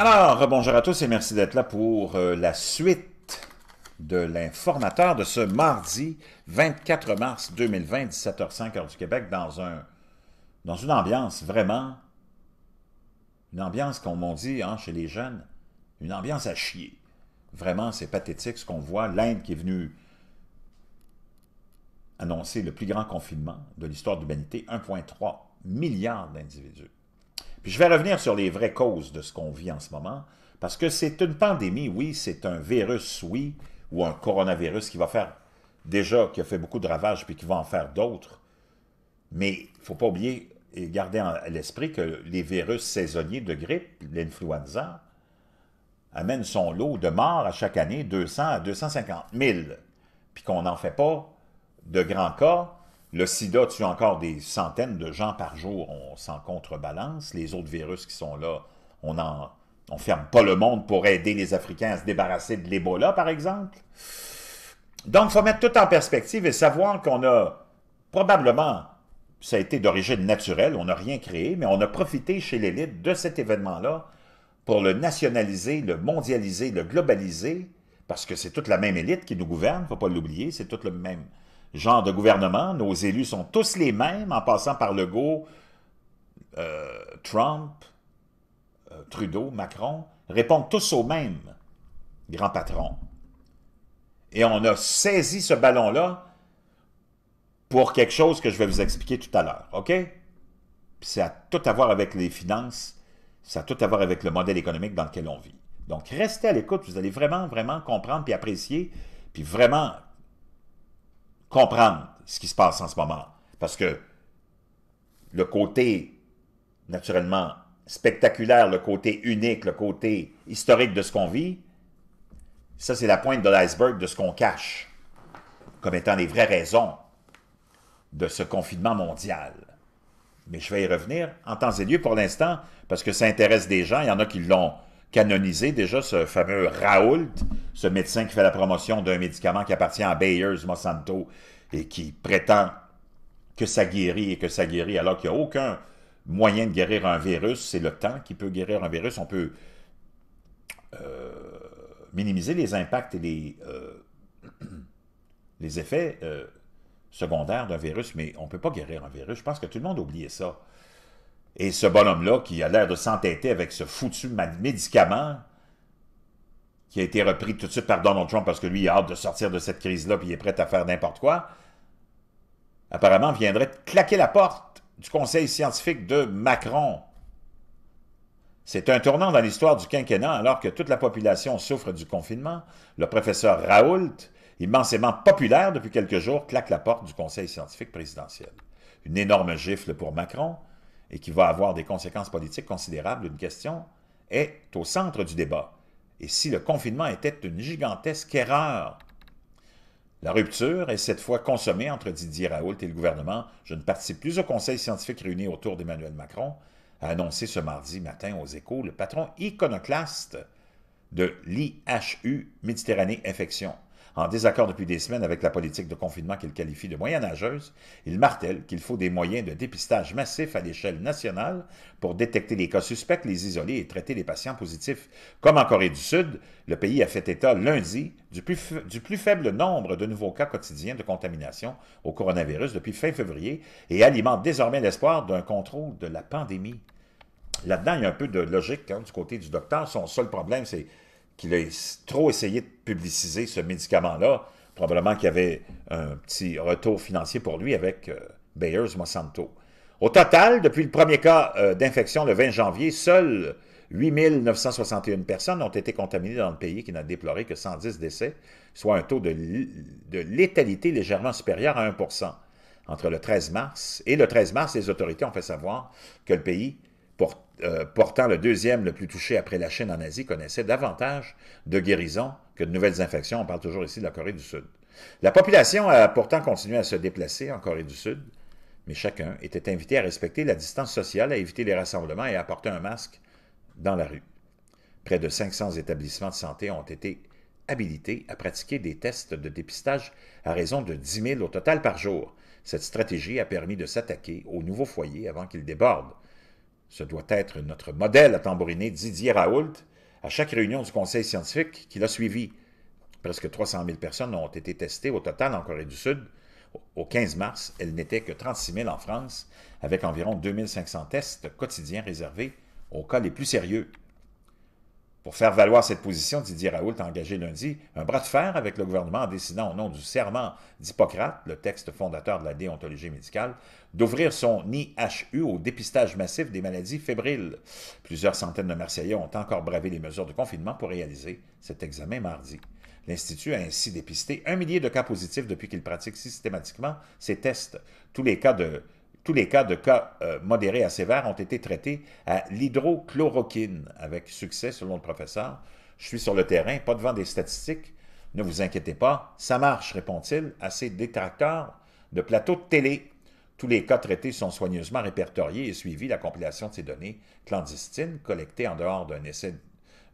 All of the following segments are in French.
Alors, bonjour à tous et merci d'être là pour euh, la suite de l'informateur de ce mardi 24 mars 2020, 17h05 heure du Québec, dans, un, dans une ambiance vraiment, une ambiance qu'on m'ont dit hein, chez les jeunes, une ambiance à chier. Vraiment, c'est pathétique ce qu'on voit. L'Inde qui est venue annoncer le plus grand confinement de l'histoire de l'humanité, 1,3 milliard d'individus. Puis je vais revenir sur les vraies causes de ce qu'on vit en ce moment, parce que c'est une pandémie, oui, c'est un virus, oui, ou un coronavirus qui va faire déjà, qui a fait beaucoup de ravages, puis qui va en faire d'autres. Mais il ne faut pas oublier et garder à l'esprit que les virus saisonniers de grippe, l'influenza, amènent son lot de morts à chaque année, 200 à 250 000, puis qu'on n'en fait pas de grands cas, le sida tue encore des centaines de gens par jour, on s'en contrebalance. Les autres virus qui sont là, on ne on ferme pas le monde pour aider les Africains à se débarrasser de l'Ebola, par exemple. Donc, il faut mettre tout en perspective et savoir qu'on a probablement, ça a été d'origine naturelle, on n'a rien créé, mais on a profité chez l'élite de cet événement-là pour le nationaliser, le mondialiser, le globaliser, parce que c'est toute la même élite qui nous gouverne, il faut pas l'oublier, c'est tout le même, genre de gouvernement. Nos élus sont tous les mêmes, en passant par Legault, euh, Trump, euh, Trudeau, Macron, répondent tous au même grand patron. Et on a saisi ce ballon-là pour quelque chose que je vais vous expliquer tout à l'heure, OK? C'est ça tout à voir avec les finances, ça a tout à voir avec le modèle économique dans lequel on vit. Donc, restez à l'écoute, vous allez vraiment, vraiment comprendre puis apprécier, puis vraiment comprendre ce qui se passe en ce moment. Parce que le côté, naturellement, spectaculaire, le côté unique, le côté historique de ce qu'on vit, ça, c'est la pointe de l'iceberg de ce qu'on cache comme étant les vraies raisons de ce confinement mondial. Mais je vais y revenir en temps et lieu pour l'instant, parce que ça intéresse des gens. Il y en a qui l'ont canonisé déjà, ce fameux Raoult, ce médecin qui fait la promotion d'un médicament qui appartient à bayers Monsanto, et qui prétend que ça guérit et que ça guérit alors qu'il n'y a aucun moyen de guérir un virus, c'est le temps qui peut guérir un virus. On peut euh, minimiser les impacts et les, euh, les effets euh, secondaires d'un virus, mais on ne peut pas guérir un virus. Je pense que tout le monde a oublié ça. Et ce bonhomme-là, qui a l'air de s'entêter avec ce foutu médicament qui a été repris tout de suite par Donald Trump parce que lui, il a hâte de sortir de cette crise-là puis il est prêt à faire n'importe quoi, apparemment viendrait claquer la porte du conseil scientifique de Macron. C'est un tournant dans l'histoire du quinquennat alors que toute la population souffre du confinement. Le professeur Raoult, immensément populaire depuis quelques jours, claque la porte du conseil scientifique présidentiel. Une énorme gifle pour Macron et qui va avoir des conséquences politiques considérables, une question est au centre du débat et si le confinement était une gigantesque erreur. La rupture est cette fois consommée entre Didier Raoult et le gouvernement. Je ne participe plus au conseil scientifique réuni autour d'Emmanuel Macron, a annoncé ce mardi matin aux échos le patron iconoclaste de l'IHU Méditerranée Infection en désaccord depuis des semaines avec la politique de confinement qu'il qualifie de moyenâgeuse, il martèle qu'il faut des moyens de dépistage massif à l'échelle nationale pour détecter les cas suspects, les isoler et traiter les patients positifs. Comme en Corée du Sud, le pays a fait état lundi du plus, faible nombre de nouveaux cas quotidiens de contamination au coronavirus depuis fin février et alimente désormais l'espoir d'un contrôle de la pandémie. Là-dedans, il y a un peu de logique hein, du côté du docteur. Son seul problème, c'est qu'il a trop essayé de publiciser ce médicament-là. Probablement qu'il y avait un petit retour financier pour lui avec euh, Bayers Monsanto. Au total, depuis le premier cas euh, d'infection le 20 janvier, seules 8 961 personnes ont été contaminées dans le pays qui n'a déploré que 110 décès, soit un taux de, de létalité légèrement supérieur à 1 entre le 13 mars et le 13 mars, les autorités ont fait savoir que le pays pourtant euh, portant le deuxième le plus touché après la Chine en Asie, connaissait davantage de guérisons que de nouvelles infections. On parle toujours ici de la Corée du Sud. La population a pourtant continué à se déplacer en Corée du Sud, mais chacun était invité à respecter la distance sociale, à éviter les rassemblements et à porter un masque dans la rue. Près de 500 établissements de santé ont été habilités à pratiquer des tests de dépistage à raison de 10 000 au total par jour. Cette stratégie a permis de s'attaquer aux nouveaux foyers avant qu'ils débordent. Ce doit être notre modèle à tambouriner Didier Raoult à chaque réunion du conseil scientifique qui l'a suivi. Presque 300 000 personnes ont été testées au total en Corée du Sud. Au 15 mars, elles n'étaient que 36 000 en France, avec environ 2500 tests quotidiens réservés aux cas les plus sérieux. Pour faire valoir cette position, Didier Raoult a engagé lundi un bras de fer avec le gouvernement en décidant, au nom du serment d'Hippocrate, le texte fondateur de la déontologie médicale, d'ouvrir son IHU au dépistage massif des maladies fébriles. Plusieurs centaines de Marseillais ont encore bravé les mesures de confinement pour réaliser cet examen mardi. L'Institut a ainsi dépisté un millier de cas positifs depuis qu'il pratique systématiquement ces tests. Tous les cas de tous les cas de cas euh, modérés à sévères ont été traités à l'hydrochloroquine avec succès, selon le professeur. Je suis sur le terrain, pas devant des statistiques. Ne vous inquiétez pas, ça marche, répond-il à ses détracteurs de plateaux de télé. Tous les cas traités sont soigneusement répertoriés et suivis. La compilation de ces données clandestines, collectées en dehors d'un essai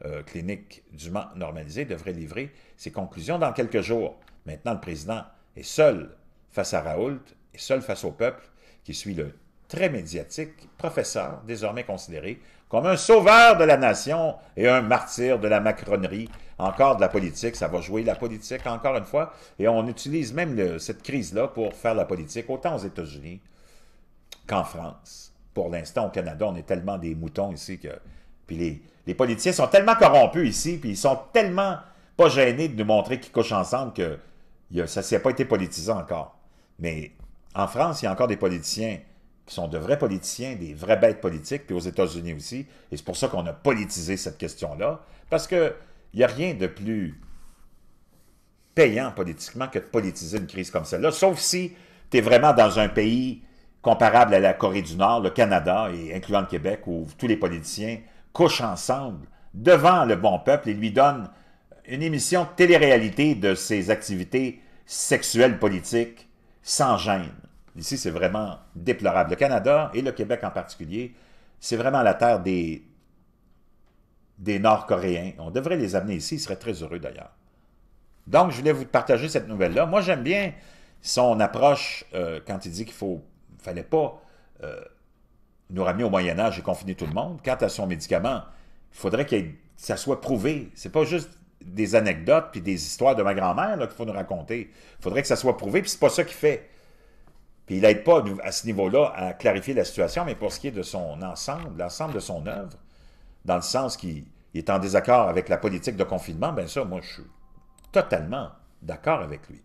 euh, clinique dûment normalisé, devrait livrer ses conclusions dans quelques jours. Maintenant, le président est seul face à Raoult et seul face au peuple qui suit le très médiatique professeur, désormais considéré comme un sauveur de la nation et un martyr de la macronerie, encore de la politique, ça va jouer la politique encore une fois, et on utilise même cette crise-là pour faire la politique, autant aux États-Unis qu'en France. Pour l'instant, au Canada, on est tellement des moutons ici que... Puis les, les politiciens sont tellement corrompus ici, puis ils sont tellement pas gênés de nous montrer qu'ils couchent ensemble que ça ne s'est pas été politisé encore. Mais en France, il y a encore des politiciens qui sont de vrais politiciens, des vraies bêtes politiques, puis aux États-Unis aussi. Et c'est pour ça qu'on a politisé cette question-là, parce qu'il n'y a rien de plus payant politiquement que de politiser une crise comme celle-là, sauf si tu es vraiment dans un pays comparable à la Corée du Nord, le Canada, et incluant le Québec, où tous les politiciens couchent ensemble devant le bon peuple et lui donnent une émission de télé-réalité de ses activités sexuelles politiques sans gêne. Ici, c'est vraiment déplorable. Le Canada et le Québec en particulier, c'est vraiment la terre des, des Nord-Coréens. On devrait les amener ici, ils seraient très heureux d'ailleurs. Donc, je voulais vous partager cette nouvelle-là. Moi, j'aime bien son approche euh, quand il dit qu'il ne fallait pas euh, nous ramener au Moyen-Âge et confiner tout le monde. Quant à son médicament, il faudrait que ça soit prouvé. Ce C'est pas juste des anecdotes puis des histoires de ma grand-mère qu'il faut nous raconter. Il faudrait que ça soit prouvé, puis c'est pas ça qu'il fait. Puis il n'aide pas à ce niveau-là à clarifier la situation, mais pour ce qui est de son ensemble, l'ensemble de son œuvre, dans le sens qu'il est en désaccord avec la politique de confinement, bien ça, moi, je suis totalement d'accord avec lui.